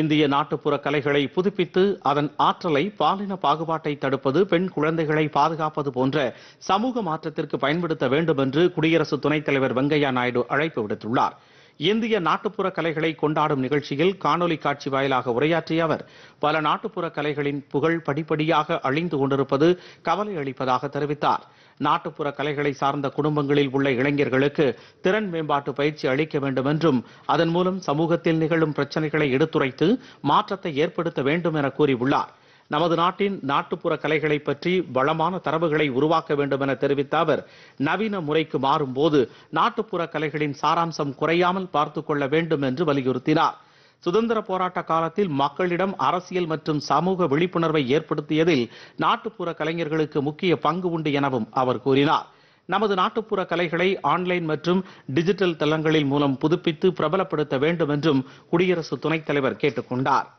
இந்திய நாட்டுப்புற கலைகளை புதுப்பித்து அதன் ஆற்றலை பாலின பாகுபாட்டை தடுப்பது பெண் குழந்தைகளை பாதுகாப்பது போன்ற சமூக மாற்றத்திற்கு பயன்படுத்த வேண்டும் என்று குடியரசு துணைத் தலைவர் வெங்கையா நாயுடு அழைப்பு விடுத்துள்ளார் இந்திய நாட்டுப்புற கலைகளை கொண்டாடும் நிகழ்ச்சியில் காணொலி காட்சி வாயிலாக உரையாற்றிய அவர் பல நாட்டுப்புற கலைகளின் புகழ் படிப்படியாக அழிந்து கொண்டிருப்பது கவலை அளிப்பதாக தெரிவித்தார் நாட்டுப்புற கலைகளை சார்ந்த குடும்பங்களில் உள்ள இளைஞர்களுக்கு திறன் மேம்பாட்டு பயிற்சி அளிக்க வேண்டும் என்றும் அதன் மூலம் சமூகத்தில் நிகழும் பிரச்சனைகளை எடுத்துரைத்து மாற்றத்தை ஏற்படுத்த வேண்டும் என கூறியுள்ளார் நமது நாட்டின் நாட்டுப்புற கலைகளை பற்றி வளமான தரவுகளை உருவாக்க வேண்டும் என தெரிவித்த அவர் நவீன முறைக்கு மாறும்போது நாட்டுப்புற கலைகளின் சாராம்சம் குறையாமல் பார்த்துக் கொள்ள வேண்டும் என்று வலியுறுத்தினார் சுதந்திர போராட்ட காலத்தில் மக்களிடம் அரசியல் மற்றும் சமூக விழிப்புணர்வை ஏற்படுத்தியதில் நாட்டுப்புற கலைஞர்களுக்கு முக்கிய பங்கு உண்டு எனவும் அவர் கூறினார் நமது நாட்டுப்புற கலைகளை ஆன்லைன் மற்றும் டிஜிட்டல் தளங்களின் மூலம் புதுப்பித்து பிரபலப்படுத்த வேண்டும் என்றும் குடியரசு துணைத் தலைவர் கேட்டுக்கொண்டார்